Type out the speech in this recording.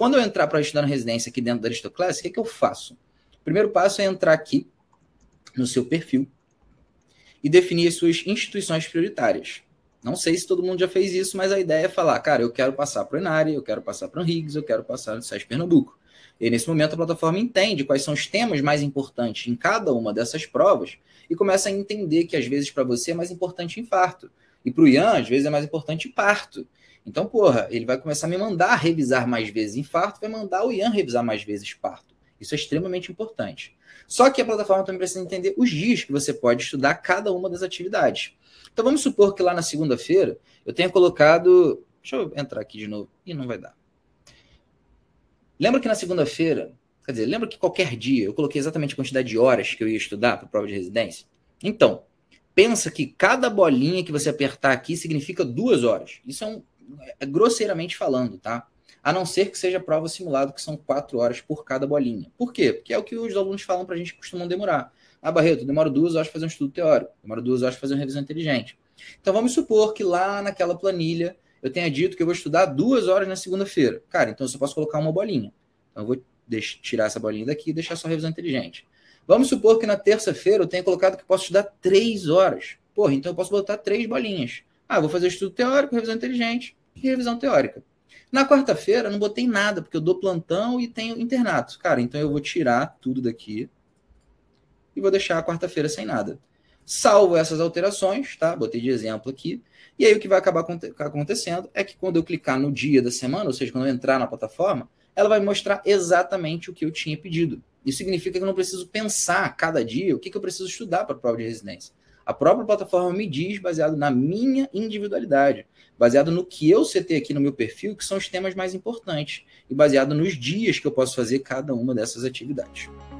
Quando eu entrar para estudar na residência aqui dentro da Aristoclass, o que, é que eu faço? O primeiro passo é entrar aqui no seu perfil e definir as suas instituições prioritárias. Não sei se todo mundo já fez isso, mas a ideia é falar, cara, eu quero passar para o Inari, eu quero passar para o Riggs, eu quero passar no SES Pernambuco. E nesse momento a plataforma entende quais são os temas mais importantes em cada uma dessas provas e começa a entender que às vezes para você é mais importante infarto, e para o Ian, às vezes, é mais importante parto. Então, porra, ele vai começar a me mandar revisar mais vezes infarto, vai mandar o Ian revisar mais vezes parto. Isso é extremamente importante. Só que a plataforma também precisa entender os dias que você pode estudar cada uma das atividades. Então vamos supor que lá na segunda-feira eu tenha colocado. Deixa eu entrar aqui de novo. e não vai dar. Lembra que na segunda-feira, quer dizer, lembra que qualquer dia eu coloquei exatamente a quantidade de horas que eu ia estudar para prova de residência? Então, pensa que cada bolinha que você apertar aqui significa duas horas. Isso é, um, é grosseiramente falando, tá? A não ser que seja prova simulada, que são quatro horas por cada bolinha. Por quê? Porque é o que os alunos falam para a gente que costumam demorar. Ah, Barreto, demora duas horas para fazer um estudo teórico, demora duas horas para fazer uma revisão inteligente. Então vamos supor que lá naquela planilha eu tenha dito que eu vou estudar duas horas na segunda-feira. Cara, então eu só posso colocar uma bolinha. Então eu vou tirar essa bolinha daqui e deixar só revisão inteligente. Vamos supor que na terça-feira eu tenha colocado que posso estudar três horas. Porra, então eu posso botar três bolinhas. Ah, vou fazer estudo teórico, revisão inteligente e revisão teórica. Na quarta-feira eu não botei nada, porque eu dou plantão e tenho internato. Cara, então eu vou tirar tudo daqui e vou deixar a quarta-feira sem nada. Salvo essas alterações, tá? Botei de exemplo aqui. E aí o que vai acabar acontecendo é que quando eu clicar no dia da semana, ou seja, quando eu entrar na plataforma, ela vai mostrar exatamente o que eu tinha pedido. Isso significa que eu não preciso pensar cada dia o que, que eu preciso estudar para a prova de residência. A própria plataforma me diz, baseado na minha individualidade, baseado no que eu setei aqui no meu perfil, que são os temas mais importantes, e baseado nos dias que eu posso fazer cada uma dessas atividades.